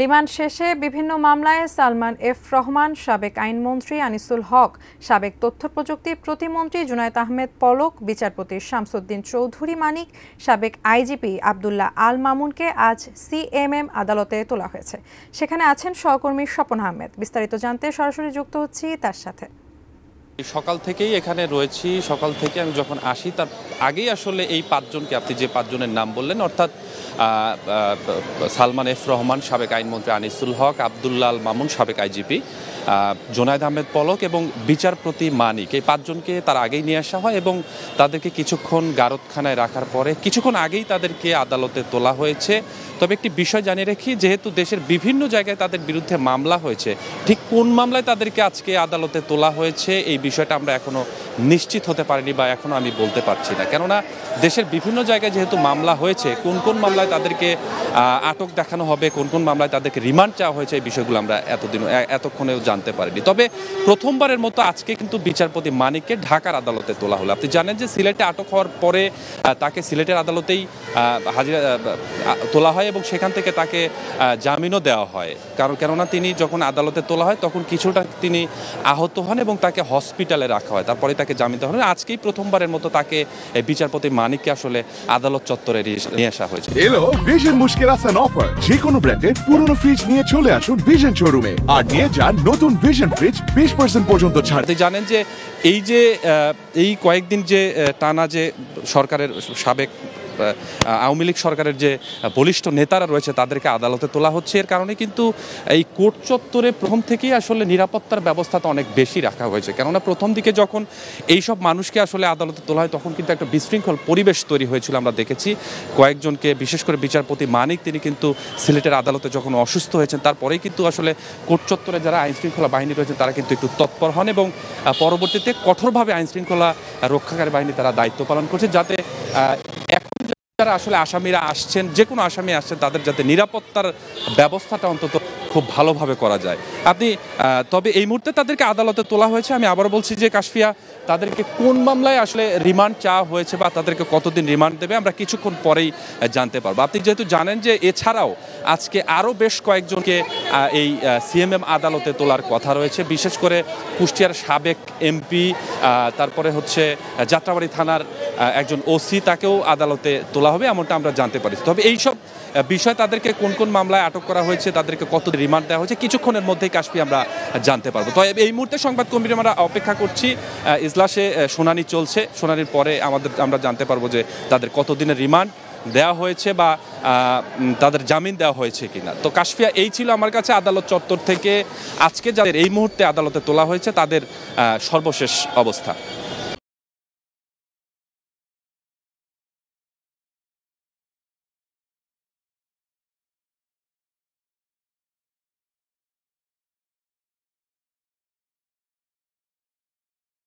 remand শেষে বিভিন্ন মামলায় সালমান এফ রহমান সাবেক আইনমন্ত্রী আনিসুল হক সাবেক তথ্য প্রযুক্তি প্রতিমন্ত্রী জুনায়দ আহমেদ পলক বিচারপতি শামসুদ্দিন চৌধুরী মানিক সাবেক আইজিপি আবদুল্লাহ আল মামুনকে আজ সিএমএম আদালতে তোলা হয়েছে সেখানে আছেন সহকর্মী স্বপন আহমেদ বিস্তারিত জানতে সরাসরি যুক্ত হচ্ছি তার সাথে সকাল থেকেই এখানে রয়েছি সকাল থেকে আমি যখন আসি তার আগেই আসলে এই পাঁচজনকে আপনি যে পাঁচজনের নাম বললেন অর্থাৎ সালমান এফ রহমান সাবেক আইনমন্ত্রী আনিসুল হক আবদুল্লাল মামুন সাবেক আইজিপি জোনায়দ আহমেদ পলক এবং বিচারপতি মানিক এই পাঁচজনকে তার আগেই নিয়ে আসা হয় এবং তাদেরকে কিছুক্ষণ গারদখানায় রাখার পরে কিছুক্ষণ আগেই তাদেরকে আদালতে তোলা হয়েছে তবে একটি বিষয় জানিয়ে রাখি যেহেতু দেশের বিভিন্ন জায়গায় তাদের বিরুদ্ধে মামলা হয়েছে ঠিক কোন মামলায় তাদেরকে আজকে আদালতে তোলা হয়েছে এই বিষয়টা আমরা এখনও নিশ্চিত হতে পারিনি বা এখনও আমি বলতে পারছি না কেননা দেশের বিভিন্ন জায়গায় যেহেতু মামলা হয়েছে কোন কোন মামলায় তাদেরকে আটক দেখানো হবে কোন কোন মামলায় তাদেরকে রিমান্ড চাওয়া হয়েছে এই বিষয়গুলো আমরা এতদিন এতক্ষণেও জানতে পারিনি তবে প্রথমবারের মতো আজকে কিন্তু বিচারপতি মানিককে ঢাকার আদালতে তোলা হলো আপনি জানেন যে সিলেটে আটক হওয়ার পরে তাকে সিলেটের আদালতেই হাজিরা তোলা হয় এবং সেখান থেকে তাকে জামিনও দেওয়া হয় কারণ কেননা তিনি যখন আদালতে তোলা হয় তখন কিছুটা তিনি আহত হন এবং তাকে হস হসপিটালে রাখা হয় তারপরে তাকে জামিতে হয় আজকেই প্রথমবারের মতো তাকে বিচারপতি মানিককে আসলে আদালত চত্বরে নিয়ে আসা হয়েছে এলো ভিশন মুশকিল আসান অফার যে কোনো ব্র্যান্ডের পুরনো ফ্রিজ নিয়ে চলে আসুন ভিশন শোরুমে আর নিয়ে যান নতুন ভিশন ফ্রিজ বিশ পার্সেন্ট পর্যন্ত ছাড় জানেন যে এই যে এই কয়েকদিন যে টানা যে সরকারের সাবেক আওয়ামী লীগ সরকারের যে বলিষ্ঠ নেতারা রয়েছে তাদেরকে আদালতে তোলা হচ্ছে এর কারণে কিন্তু এই কোর্ট চত্বরে প্রথম থেকেই আসলে নিরাপত্তার ব্যবস্থাটা অনেক বেশি রাখা হয়েছে কেননা প্রথম দিকে যখন এইসব মানুষকে আসলে আদালতে তোলা হয় তখন কিন্তু একটা বিশৃঙ্খল পরিবেশ তৈরি হয়েছিল আমরা দেখেছি কয়েকজনকে বিশেষ করে বিচারপতি মানিক তিনি কিন্তু সিলেটের আদালতে যখন অসুস্থ হয়েছেন তারপরেই কিন্তু আসলে কোর্ট চত্বরে যারা আইনশৃঙ্খলা বাহিনী রয়েছেন তারা কিন্তু একটু তৎপর হন এবং পরবর্তীতে কঠোরভাবে আইনশৃঙ্খলা রক্ষাকারী বাহিনী তারা দায়িত্ব পালন করছে যাতে এখন যারা আসলে আসামিরা আসছেন যে কোনো আসামি আসছেন তাদের যাতে নিরাপত্তার ব্যবস্থাটা অন্তত খুব ভালোভাবে করা যায় আপনি তবে এই মুহূর্তে তাদেরকে আদালতে তোলা হয়েছে আমি আবার বলছি যে কাশফিয়া তাদেরকে কোন মামলায় আসলে রিমান্ড চাওয়া হয়েছে বা তাদেরকে কতদিন রিমান্ড দেবে আমরা কিছুক্ষণ পরেই জানতে পারবো আপনি যেহেতু জানেন যে এছাড়াও আজকে আরও বেশ কয়েকজনকে এই সিএমএম আদালতে তোলার কথা রয়েছে বিশেষ করে কুষ্টিয়ার সাবেক এমপি তারপরে হচ্ছে যাত্রাবাড়ি থানার একজন ওসি তাকেও আদালতে তোলা হবে এমনটা আমরা জানতে পারি তবে এইসব বিষয় তাদেরকে কোন কোন মামলায় আটক করা হয়েছে তাদেরকে কত রিমান্ড দেওয়া হয়েছে কিছুক্ষণের মধ্যেই কাশফি আমরা জানতে পারবো তবে এই মুহূর্তে সংবাদ কর্মীরা আমরা অপেক্ষা করছি ইজলাসে শুনানি চলছে শুনানির পরে আমাদের আমরা জানতে পারবো যে তাদের কতদিনের রিমান্ড দেওয়া হয়েছে বা তাদের জামিন দেওয়া হয়েছে কিনা তো কাশফিয়া এই ছিল আমার কাছে আদালত চত্বর থেকে আজকে যাদের এই মুহূর্তে আদালতে তোলা হয়েছে তাদের সর্বশেষ অবস্থা